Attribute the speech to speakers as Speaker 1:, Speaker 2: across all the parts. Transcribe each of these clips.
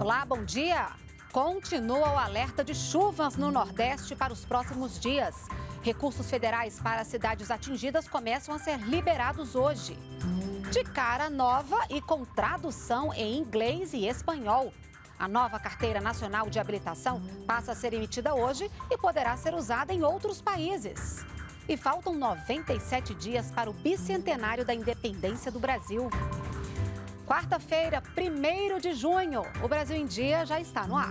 Speaker 1: Olá, bom dia. Continua o alerta de chuvas no Nordeste para os próximos dias. Recursos federais para as cidades atingidas começam a ser liberados hoje. De cara nova e com tradução em inglês e espanhol. A nova carteira nacional de habilitação passa a ser emitida hoje e poderá ser usada em outros países. E faltam 97 dias para o bicentenário da independência do Brasil. Quarta-feira, 1 de junho, o Brasil em Dia já está no ar.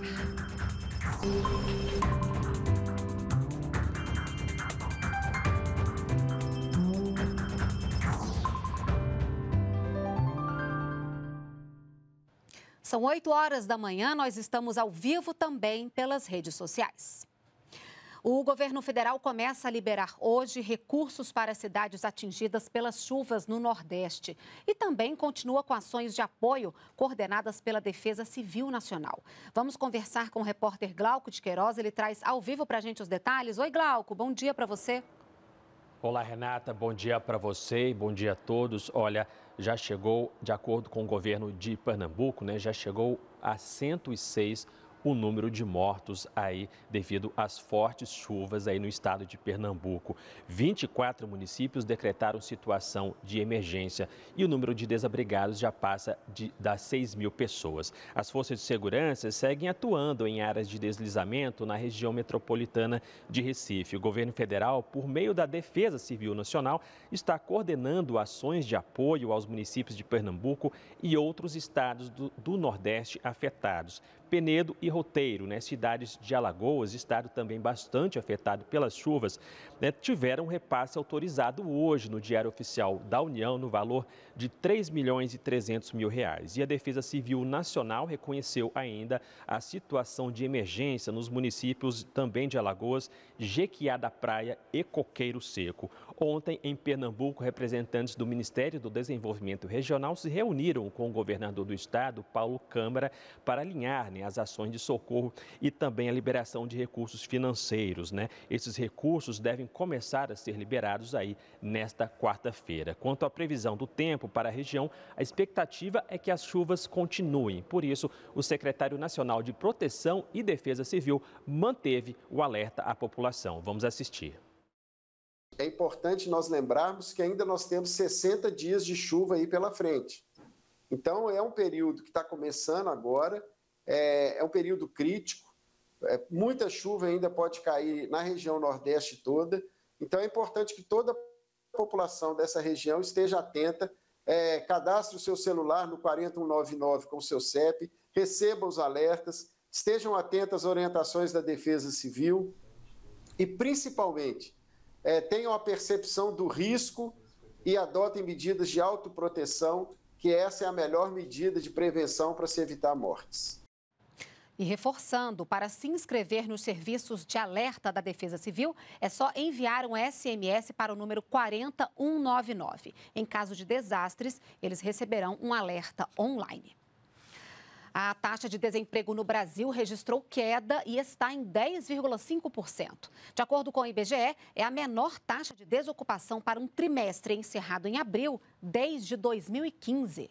Speaker 1: São 8 horas da manhã, nós estamos ao vivo também pelas redes sociais. O governo federal começa a liberar hoje recursos para cidades atingidas pelas chuvas no Nordeste e também continua com ações de apoio coordenadas pela Defesa Civil Nacional. Vamos conversar com o repórter Glauco de Queiroz. Ele traz ao vivo para a gente os detalhes. Oi, Glauco, bom dia para você.
Speaker 2: Olá, Renata. Bom dia para você e bom dia a todos. Olha, já chegou, de acordo com o governo de Pernambuco, né, já chegou a 106 o número de mortos aí devido às fortes chuvas aí no estado de Pernambuco. 24 municípios decretaram situação de emergência e o número de desabrigados já passa de, das 6 mil pessoas. As forças de segurança seguem atuando em áreas de deslizamento na região metropolitana de Recife. O governo federal, por meio da Defesa Civil Nacional, está coordenando ações de apoio aos municípios de Pernambuco e outros estados do, do Nordeste afetados. Penedo e Roteiro, né, cidades de Alagoas, estado também bastante afetado pelas chuvas, né, tiveram repasse autorizado hoje no Diário Oficial da União no valor de 3 milhões e 300 mil reais. E a Defesa Civil Nacional reconheceu ainda a situação de emergência nos municípios também de Alagoas, Jequiá da Praia e Coqueiro Seco. Ontem, em Pernambuco, representantes do Ministério do Desenvolvimento Regional se reuniram com o governador do estado, Paulo Câmara, para alinhar né, as ações de socorro e também a liberação de recursos financeiros. Né? Esses recursos devem começar a ser liberados aí nesta quarta-feira. Quanto à previsão do tempo para a região, a expectativa é que as chuvas continuem. Por isso, o secretário nacional de Proteção e Defesa Civil manteve o alerta à população. Vamos assistir é importante nós
Speaker 1: lembrarmos que ainda nós temos 60 dias de chuva aí pela frente. Então, é um período que está começando agora, é, é, um período crítico, é, muita
Speaker 2: chuva ainda pode cair na região Nordeste toda, então é importante que toda a população dessa região esteja atenta, é, cadastre o seu celular no 4199 com o seu CEP, receba os alertas, estejam atentos às orientações da
Speaker 1: Defesa Civil e, principalmente, é, tenham a percepção do risco e adotem medidas de autoproteção, que essa é a melhor medida
Speaker 2: de prevenção para se evitar mortes.
Speaker 1: E reforçando, para se inscrever nos serviços de alerta da Defesa Civil, é só enviar um SMS para o número 40199. Em caso de desastres, eles receberão um alerta online. A taxa de desemprego no Brasil registrou queda e está em 10,5%. De acordo com o IBGE, é a menor taxa de desocupação para
Speaker 3: um trimestre encerrado em abril desde 2015.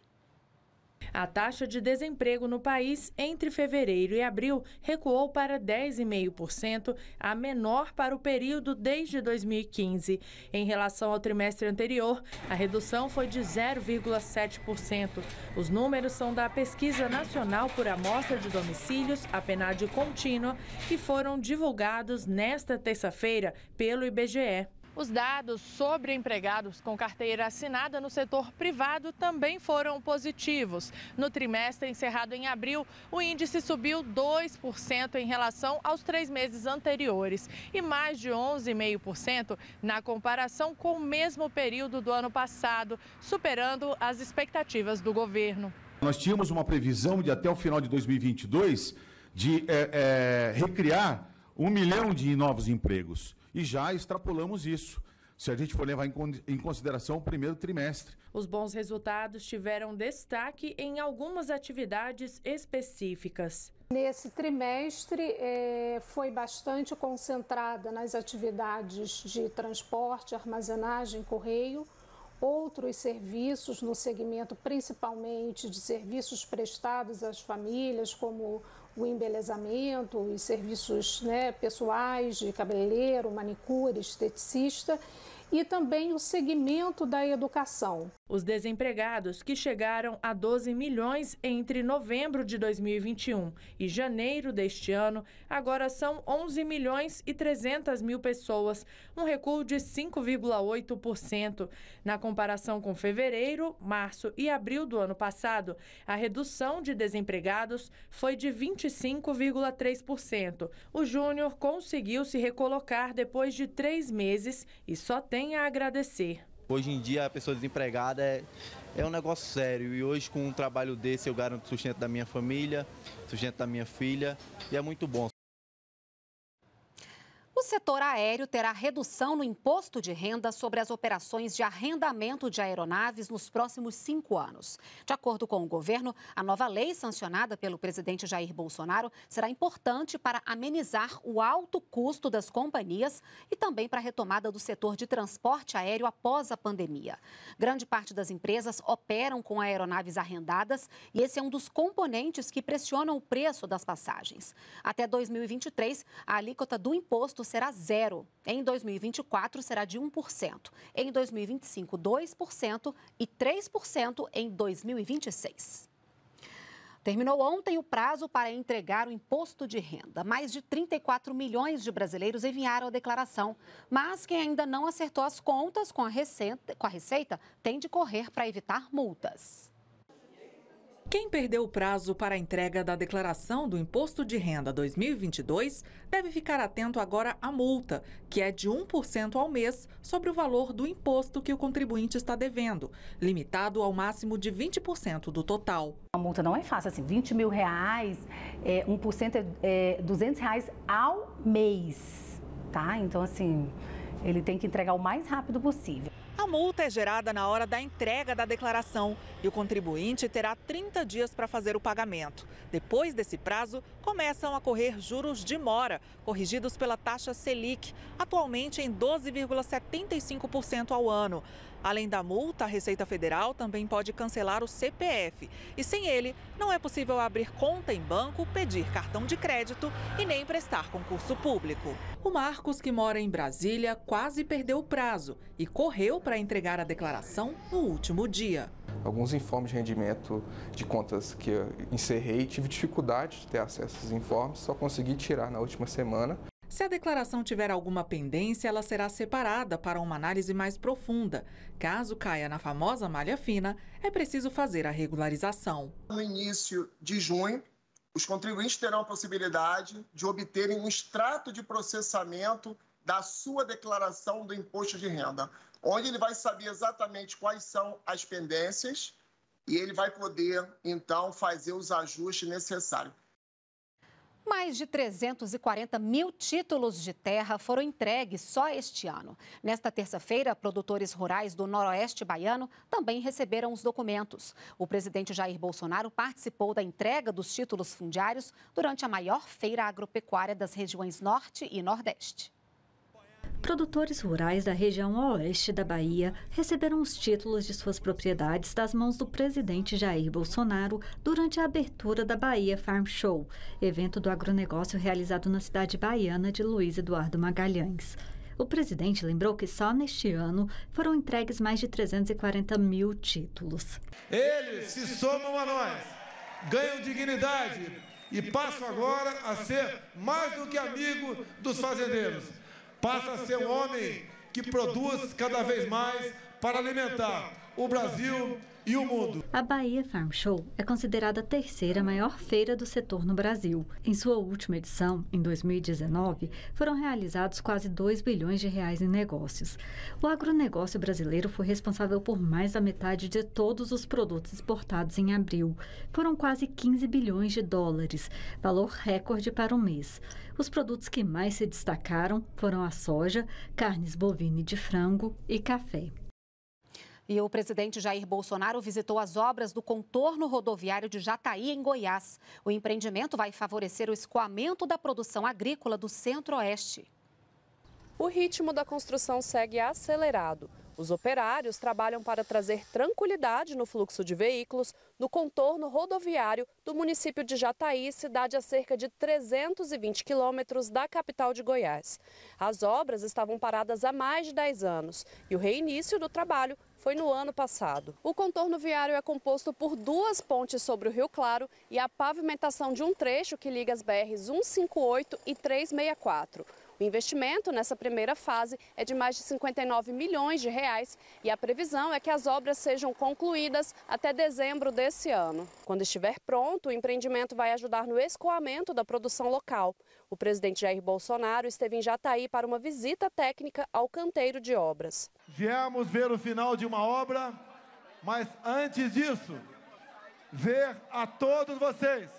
Speaker 3: A taxa de desemprego no país entre fevereiro e abril recuou para 10,5%, a menor para o período desde 2015. Em relação ao trimestre anterior, a redução foi de 0,7%. Os números são da Pesquisa Nacional por Amostra de Domicílios, a PNAD contínua, que foram divulgados nesta terça-feira pelo IBGE. Os dados sobre empregados com carteira assinada no setor privado também foram positivos. No trimestre encerrado em abril, o índice subiu 2% em relação aos três meses anteriores e mais de 11,5% na comparação com o mesmo período do ano passado, superando as expectativas do governo. Nós
Speaker 2: tínhamos uma previsão de até o final de 2022 de é, é, recriar um milhão de novos empregos. E já extrapolamos isso se a gente for levar em consideração o primeiro trimestre.
Speaker 3: Os bons resultados tiveram destaque em algumas atividades específicas.
Speaker 1: Nesse trimestre, eh, foi bastante concentrada nas atividades de transporte, armazenagem, correio outros serviços no segmento, principalmente de serviços prestados às famílias, como o embelezamento, os serviços né, pessoais de cabeleireiro, manicure, esteticista e também o
Speaker 3: segmento da educação. Os desempregados, que chegaram a 12 milhões entre novembro de 2021 e janeiro deste ano, agora são 11 milhões e 300 mil pessoas, um recuo de 5,8%. Na comparação com fevereiro, março e abril do ano passado, a redução de desempregados foi de 25,3%. O Júnior conseguiu se recolocar depois de três meses e só tem tem a agradecer.
Speaker 4: Hoje em dia a pessoa desempregada é, é um negócio sério e hoje com um trabalho desse eu garanto sustento da minha família, sustento da minha filha e é muito bom.
Speaker 1: O setor aéreo terá redução no imposto de renda sobre as operações de arrendamento de aeronaves nos próximos cinco anos. De acordo com o governo, a nova lei sancionada pelo presidente Jair Bolsonaro será importante para amenizar o alto custo das companhias e também para a retomada do setor de transporte aéreo após a pandemia. Grande parte das empresas operam com aeronaves arrendadas e esse é um dos componentes que pressionam o preço das passagens. Até 2023, a alíquota do imposto será zero. Em 2024, será de 1%. Em 2025, 2% e 3% em 2026. Terminou ontem o prazo para entregar o imposto de renda. Mais de 34 milhões de brasileiros enviaram a declaração. Mas quem ainda não acertou as contas com a Receita, com a receita tem de correr para evitar multas.
Speaker 5: Quem perdeu o prazo para a entrega da declaração do Imposto de Renda 2022 deve ficar atento agora à multa, que é de 1% ao mês sobre o valor do imposto que o contribuinte está devendo, limitado ao máximo de 20% do total. A
Speaker 1: multa não é fácil, assim, 20 mil reais, é, 1% é, é 200 reais ao mês, tá? Então, assim, ele tem que entregar o mais rápido possível
Speaker 5: multa é gerada na hora da entrega da declaração e o contribuinte terá 30 dias para fazer o pagamento. Depois desse prazo, começam a correr juros de mora, corrigidos pela taxa Selic, atualmente em 12,75% ao ano. Além da multa, a Receita Federal também pode cancelar o CPF. E sem ele, não é possível abrir conta em banco, pedir cartão de crédito e nem prestar concurso público. O Marcos, que mora em Brasília, quase perdeu o prazo e correu para entregar a declaração no último dia.
Speaker 2: Alguns informes de rendimento de contas que eu encerrei, tive dificuldade de ter acesso a esses informes, só consegui tirar na última semana.
Speaker 5: Se a declaração tiver alguma pendência, ela será separada para uma análise mais profunda. Caso caia na famosa malha fina, é preciso fazer a regularização. No
Speaker 2: início de junho, os contribuintes terão a possibilidade de obterem um extrato de processamento da sua declaração do imposto de renda onde ele vai saber exatamente quais são as pendências e ele vai poder, então, fazer os ajustes necessários.
Speaker 1: Mais de 340 mil títulos de terra foram entregues só este ano. Nesta terça-feira, produtores rurais do Noroeste Baiano também receberam os documentos. O presidente Jair Bolsonaro participou da entrega dos títulos fundiários durante a maior feira agropecuária das regiões Norte e Nordeste
Speaker 4: produtores rurais da região oeste da Bahia receberam os títulos de suas propriedades das mãos do presidente Jair Bolsonaro durante a abertura da Bahia Farm Show, evento do agronegócio realizado na cidade baiana de Luiz Eduardo Magalhães. O presidente lembrou que só neste ano foram entregues mais de 340 mil títulos. Eles se somam a nós, ganham dignidade e passam agora a ser mais do que amigo dos fazendeiros passa a ser um homem que produz cada vez mais para alimentar o Brasil e o mundo. A Bahia Farm Show é considerada a terceira maior feira do setor no Brasil. Em sua última edição, em 2019, foram realizados quase 2 bilhões de reais em negócios. O agronegócio brasileiro foi responsável por mais da metade de todos os produtos exportados em abril. Foram quase 15 bilhões de dólares, valor recorde para o mês. Os produtos que mais se destacaram foram a soja, carnes bovina e de frango e café.
Speaker 1: E o presidente Jair Bolsonaro visitou as obras do contorno rodoviário de Jataí, em Goiás. O empreendimento vai favorecer o escoamento da produção agrícola do Centro-Oeste.
Speaker 6: O ritmo da construção segue acelerado. Os operários trabalham para trazer tranquilidade no fluxo de veículos no contorno rodoviário do município de Jataí, cidade a cerca de 320 quilômetros da capital de Goiás. As obras estavam paradas há mais de 10 anos e o reinício do trabalho foi no ano passado. O contorno viário é composto por duas pontes sobre o Rio Claro e a pavimentação de um trecho que liga as BRs 158 e 364. O investimento nessa primeira fase é de mais de 59 milhões de reais e a previsão é que as obras sejam concluídas até dezembro desse ano. Quando estiver pronto, o empreendimento vai ajudar no escoamento da produção local. O presidente Jair Bolsonaro esteve em Jataí para uma visita técnica ao canteiro de obras.
Speaker 4: Viemos ver o final de uma obra, mas antes disso, ver a todos vocês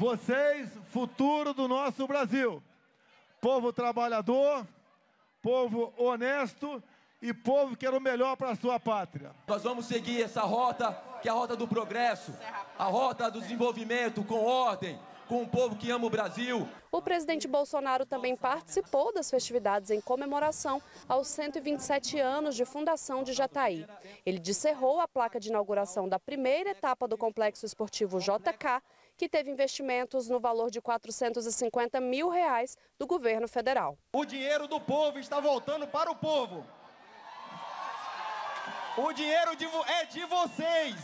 Speaker 4: Vocês, futuro do nosso Brasil. Povo trabalhador, povo honesto e povo que era o melhor para a sua pátria. Nós vamos seguir essa rota, que é a rota do progresso, a rota do desenvolvimento com
Speaker 2: ordem, com o povo que ama o Brasil.
Speaker 6: O presidente Bolsonaro também participou das festividades em comemoração aos 127 anos de fundação de Jataí. Ele descerrou a placa de inauguração da primeira etapa do complexo esportivo JK que teve investimentos no valor de 450 mil reais do governo federal.
Speaker 2: O dinheiro do povo está voltando para o povo. O dinheiro de é de vocês.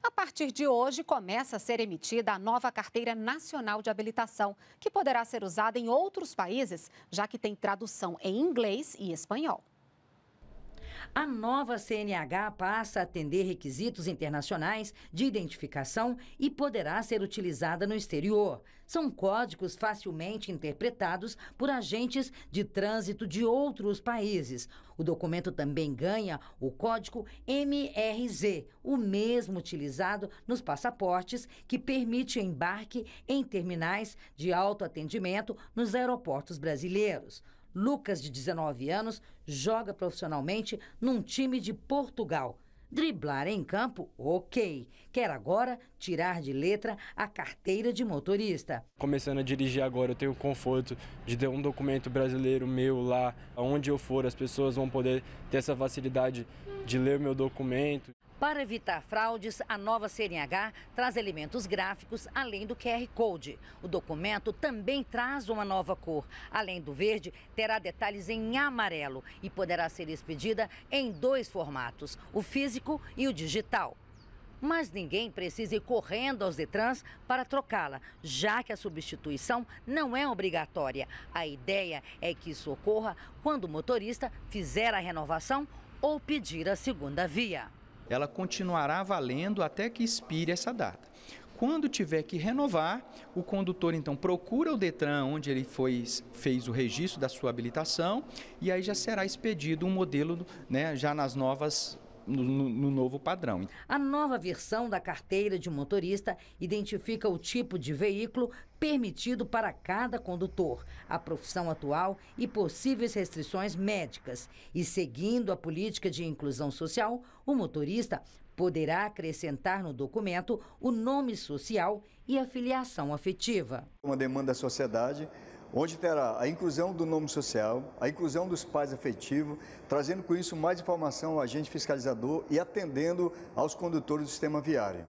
Speaker 1: A partir de hoje, começa a ser emitida a nova Carteira Nacional de Habilitação, que poderá ser usada em outros países,
Speaker 7: já que tem tradução em inglês e espanhol. A nova CNH passa a atender requisitos internacionais de identificação e poderá ser utilizada no exterior. São códigos facilmente interpretados por agentes de trânsito de outros países. O documento também ganha o código MRZ, o mesmo utilizado nos passaportes, que permite embarque em terminais de autoatendimento nos aeroportos brasileiros. Lucas, de 19 anos, joga profissionalmente num time de Portugal. Driblar em campo, ok. Quer agora tirar de letra a carteira de motorista.
Speaker 2: Começando a dirigir agora, eu tenho o conforto de ter um documento brasileiro meu lá. Onde eu for, as pessoas vão poder ter essa facilidade de ler o meu documento.
Speaker 7: Para evitar fraudes, a nova CNH traz elementos gráficos além do QR Code. O documento também traz uma nova cor. Além do verde, terá detalhes em amarelo e poderá ser expedida em dois formatos, o físico e o digital. Mas ninguém precisa ir correndo aos Detrans para trocá-la, já que a substituição não é obrigatória. A ideia é que isso ocorra quando o motorista fizer a renovação ou pedir a segunda via
Speaker 2: ela continuará valendo até que expire essa data. Quando tiver que renovar, o condutor então procura o Detran onde ele foi, fez o registro da sua habilitação e aí já será expedido um modelo né, já nas novas no, no, novo padrão.
Speaker 7: A nova versão da carteira de motorista identifica o tipo de veículo permitido para cada condutor, a profissão atual e possíveis restrições médicas. E seguindo a política de inclusão social, o motorista poderá acrescentar no documento o nome social e a filiação afetiva.
Speaker 5: Uma demanda da sociedade onde terá a inclusão do nome social, a inclusão dos pais afetivos, trazendo com isso mais informação ao agente fiscalizador e atendendo aos condutores do sistema viário.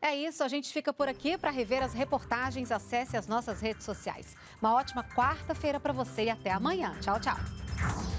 Speaker 1: É isso, a gente fica por aqui. Para rever as reportagens, acesse as nossas redes sociais. Uma ótima quarta-feira para você e até amanhã. Tchau, tchau.